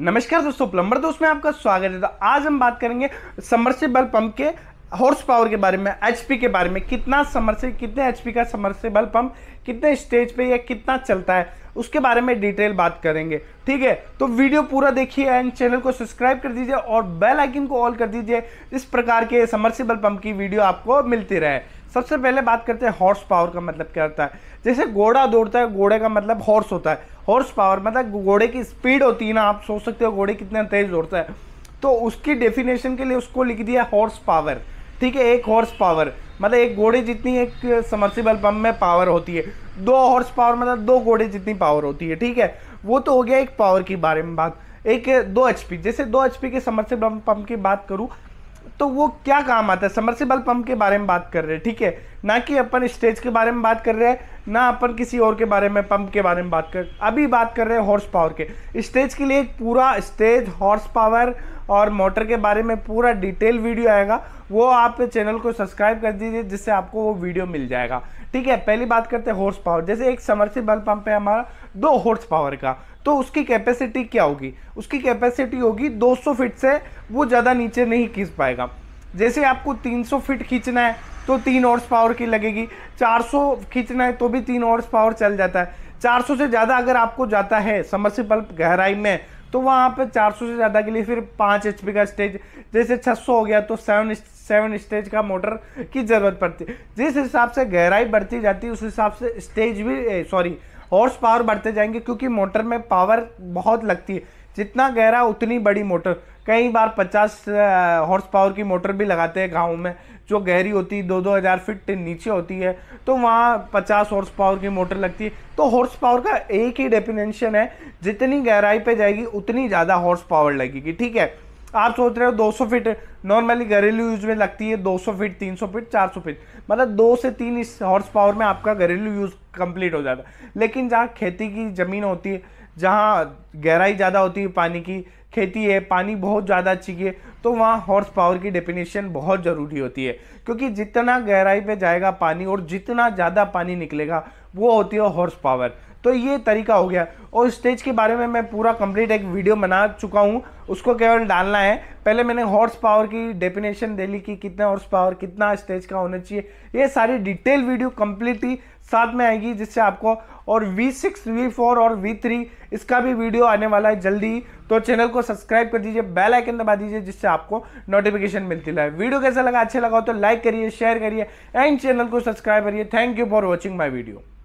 नमस्कार दोस्तों प्लम्बर दोस्त में आपका स्वागत है तो आज हम बात करेंगे समरसेबल पंप के हॉर्स पावर के बारे में एचपी के बारे में कितना समरसे कितने एचपी का समरसेबल पंप कितने स्टेज पे या कितना चलता है उसके बारे में डिटेल बात करेंगे ठीक है तो वीडियो पूरा देखिए एंड चैनल को सब्सक्राइब कर दीजिए और बेल आइकन को ऑल कर दीजिए इस प्रकार के समरसेबल पंप की वीडियो आपको मिलती रहे सबसे पहले बात करते हैं हॉर्स पावर का मतलब क्या होता है जैसे घोड़ा दौड़ता है घोड़े का मतलब हॉर्स होता है हॉर्स पावर मतलब घोड़े की स्पीड होती है ना आप सोच सकते हो घोड़े कितना तेज़ दौड़ता है तो उसकी डेफिनेशन के लिए उसको लिख दिया हॉर्स पावर ठीक है एक हॉर्स पावर मतलब एक घोड़े जितनी एक समर्सिबल पंप में पावर होती है दो हॉर्स पावर मतलब दो घोड़े जितनी पावर होती है ठीक है वो तो हो गया एक पावर के बारे में बात एक दो एच जैसे दो एच के समर्सिबल पंप की बात करूँ तो वो क्या काम आता है समरसीबल पंप के बारे में बात कर रहे हैं ठीक है ना कि अपन स्टेज के बारे में बात कर रहे हैं ना अपन किसी और के बारे में पंप के बारे में बात कर अभी बात कर रहे हैं हॉर्स पावर के स्टेज के लिए एक पूरा स्टेज हॉर्स पावर और मोटर के बारे में पूरा डिटेल वीडियो आएगा वो आप चैनल को सब्सक्राइब कर दीजिए जिससे आपको वो वीडियो मिल जाएगा ठीक है पहली बात करते हैं हॉर्स पावर जैसे एक समर्सिबल पंप है हमारा दो हॉर्स पावर का तो उसकी कैपेसिटी क्या होगी उसकी कैपेसिटी होगी 200 फीट से वो ज़्यादा नीचे नहीं खींच पाएगा जैसे आपको 300 फीट खींचना है तो तीन हॉर्स पावर की लगेगी 400 खींचना है तो भी तीन हॉर्स पावर चल जाता है 400 से ज़्यादा अगर आपको जाता है समर्सिबल गहराई में तो वहाँ पर 400 से ज़्यादा के लिए फिर पाँच एच का स्टेज जैसे 600 हो गया तो सेवन सेवन स्टेज का मोटर की ज़रूरत पड़ती है जिस हिसाब से गहराई बढ़ती जाती है उस हिसाब से स्टेज भी सॉरी हॉर्स पावर बढ़ते जाएंगे क्योंकि मोटर में पावर बहुत लगती है जितना गहरा उतनी बड़ी मोटर कई बार 50 हॉर्स पावर की मोटर भी लगाते हैं गाँव में जो गहरी होती है दो दो हज़ार फिट नीचे होती है तो वहाँ 50 हॉर्स पावर की मोटर लगती है तो हॉर्स पावर का एक ही डेफिनेशन है जितनी गहराई पे जाएगी उतनी ज़्यादा हॉर्स पावर लगेगी ठीक है आप सोच रहे हो 200 फीट नॉर्मली घरेलू यूज में लगती है 200 फीट 300 फीट 400 फीट मतलब दो से तीन इस हॉर्स पावर में आपका घरेलू यूज कंप्लीट हो जाता है लेकिन जहाँ खेती की ज़मीन होती है जहाँ गहराई ज़्यादा होती है पानी की खेती है पानी बहुत ज़्यादा अच्छी है तो वहाँ हॉर्स पावर की डेफिनेशन बहुत ज़रूरी होती है क्योंकि जितना गहराई पे जाएगा पानी और जितना ज़्यादा पानी निकलेगा वो होती है हॉर्स पावर तो ये तरीका हो गया और स्टेज के बारे में मैं पूरा कंप्लीट एक वीडियो बना चुका हूँ उसको केवल डालना है पहले मैंने हॉर्स पावर की डेफिनेशन दे ली कि कितना हॉर्स पावर कितना स्टेज का होना चाहिए ये सारी डिटेल वीडियो कम्प्लीटली साथ में आएगी जिससे आपको और V6, V4 और V3 इसका भी वीडियो आने वाला है जल्दी ही तो चैनल को सब्सक्राइब कर दीजिए बेल आइकन दबा दीजिए जिससे आपको नोटिफिकेशन मिलती रहे वीडियो कैसा लगा अच्छा लगा हो तो लाइक करिए शेयर करिए एंड चैनल को सब्सक्राइब करिए thank you for watching my video